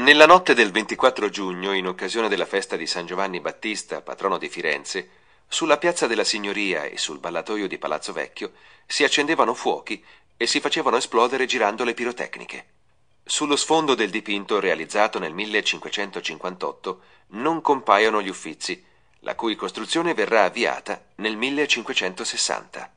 Nella notte del 24 giugno, in occasione della festa di San Giovanni Battista, patrono di Firenze, sulla piazza della Signoria e sul ballatoio di Palazzo Vecchio si accendevano fuochi e si facevano esplodere girando le pirotecniche. Sullo sfondo del dipinto realizzato nel 1558 non compaiono gli uffizi, la cui costruzione verrà avviata nel 1560.